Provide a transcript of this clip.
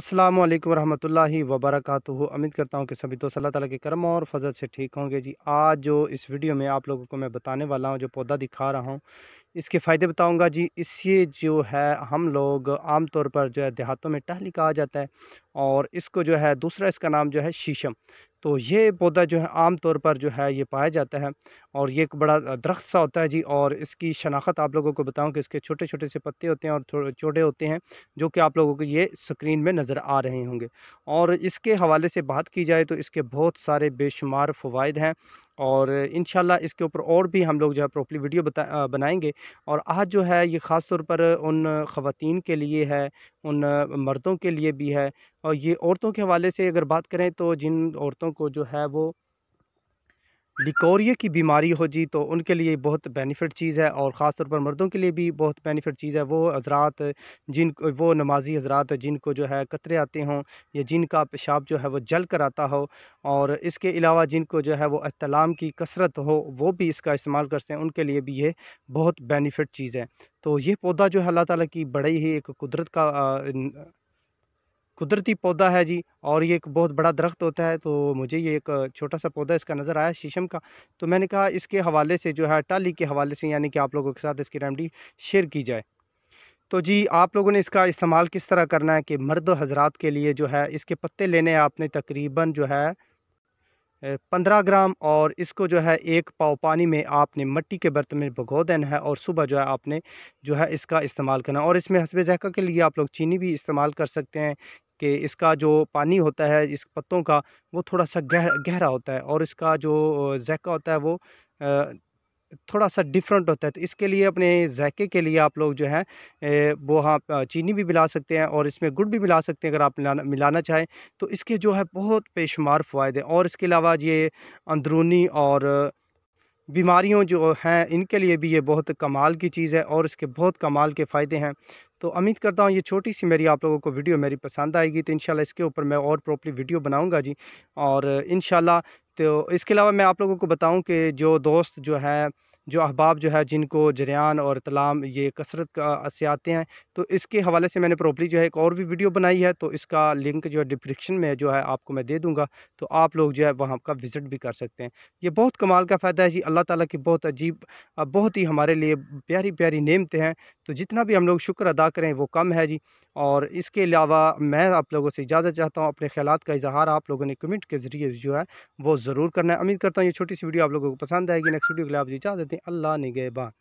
अस्सलाम वालेकुम रहमतुल्लाहि व उम्मीद करता हूँ कि सभी दोस्त अल्लाह ताला के कर्म और फजल से ठीक होंगे जी आज जो इस वीडियो में आप लोगों को मैं बताने वाला हूँ जो पौधा दिखा रहा हूँ इसके फ़ायदे बताऊंगा जी इससे जो है हम लोग आम तौर पर जो है देहातों में टहली कहा जाता है और इसको जो है दूसरा इसका नाम जो है शीशम तो ये पौधा जो है आम तौर पर जो है ये पाया जाता है और ये एक बड़ा दरख्त सा होता है जी और इसकी शनाख्त आप लोगों को बताऊं कि इसके छोटे छोटे से पत्ते होते हैं और छोटे होते हैं जो कि आप लोगों को ये स्क्रीन में नज़र आ रहे होंगे और इसके हवाले से बात की जाए तो इसके बहुत सारे बेशुमार फ़वाद हैं और इन इसके ऊपर और भी हम लोग जो है प्रॉपरली वीडियो बता बनाएंगे और आज जो है ये ख़ास तौर पर उन खातन के लिए है उन मर्दों के लिए भी है और ये औरतों के हवाले से अगर बात करें तो जिन औरतों को जो है वो लिकोरिया की बीमारी हो जी तो उनके लिए बहुत बेनिफिट चीज़ है और ख़ास तौर पर मर्दों के लिए भी बहुत बेनिफिट चीज़ है वो हजरात जिन वो नमाजी हजरात जिनको जो है कतरे आते हों या जिनका पेशाब जो है वो जल कर आता हो और इसके अलावा जिनको जो है वो अहतलाम की कसरत हो वो भी इसका इस्तेमाल करते हैं उनके लिए भी ये बहुत बेनिफिट चीज़ है तो ये पौधा जो है अल्लाह ताली की बड़े ही एक कुदरत का कुदरती पौधा है जी और ये एक बहुत बड़ा दरख्त होता है तो मुझे ये एक छोटा सा पौधा इसका नज़र आया शीशम का तो मैंने कहा इसके हवाले से जो है टाली के हवाले से यानी कि आप लोगों के साथ इसकी रेमडी शेयर की जाए तो जी आप लोगों ने इसका इस्तेमाल किस तरह करना है कि मर्द हजरात के लिए जो है इसके पत्ते लेने आपने तकरीबन जो है पंद्रह ग्राम और इसको जो है एक पाव पानी में आपने मिट्टी के बर्तन में भगो देना है और सुबह जो है आपने जो है इसका इस्तेमाल करना और इसमें हसब जायका के लिए आप लोग चीनी भी इस्तेमाल कर सकते हैं कि इसका जो पानी होता है इस पत्तों का वो थोड़ा सा गह गहरा होता है और इसका जो जैका होता है वो थोड़ा सा डिफरेंट होता है तो इसके लिए अपने जैके के लिए आप लोग जो है वो हाँ चीनी भी मिला सकते हैं और इसमें गुड़ भी मिला सकते हैं अगर आप मिलाना मिलाना चाहें तो इसके जो है बहुत बेशुमार फ़ायदे और इसके अलावा ये अंदरूनी और बीमारियों जो हैं इनके लिए भी ये बहुत कमाल की चीज़ है और इसके बहुत कमाल के फ़ायदे हैं तो उम्मीद करता हूँ ये छोटी सी मेरी आप लोगों को वीडियो मेरी पसंद आएगी तो इन इसके ऊपर मैं और प्रॉपरली वीडियो बनाऊँगा जी और इन तो इसके अलावा मैं आप लोगों को बताऊँ कि जो दोस्त जो है जो अहबाब जो है जिनको जरियान और तलाम ये कसरत का से आते हैं तो इसके हवाले से मैंने प्रॉपरली जो है एक और भी वीडियो बनाई है तो इसका लिंक जो है डिस्क्रिप्शन में जो है आपको मैं दे दूँगा तो आप लोग जो है वहाँ का विज़िट भी कर सकते हैं ये बहुत कमाल का फ़ायदा है जी अल्लाह ताली की बहुत अजीब बहुत ही हमारे लिए प्यारी प्यारी नियमते हैं तो जितना भी हम लोग शुक्र अदा करें वो कम है जी और इसके अलावा मैं आप लोगों से इजाज़त चाहता हूँ अपने ख्याल का इजहार आप लोगों ने कमेंट के ज़रिए जो है वो ज़रूर करना है उम्मीद करता हूँ ये छोटी सी वीडियो आप लोगों को पसंद आएगी नेक्स्ट वीडियो के लिए आप इजाज़त अल्लाह निगेबान